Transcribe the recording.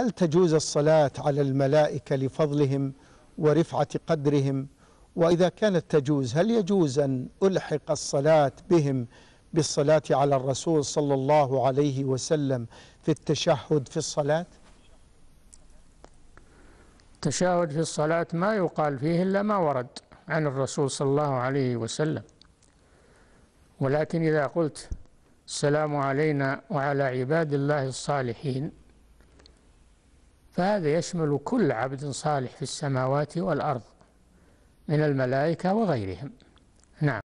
هل تجوز الصلاة على الملائكة لفضلهم ورفعة قدرهم وإذا كانت تجوز هل يجوز أن ألحق الصلاة بهم بالصلاة على الرسول صلى الله عليه وسلم في التشهد في الصلاة التشهد في الصلاة ما يقال فيه إلا ما ورد عن الرسول صلى الله عليه وسلم ولكن إذا قلت السلام علينا وعلى عباد الله الصالحين فهذا يشمل كل عبد صالح في السماوات والأرض من الملائكة وغيرهم نعم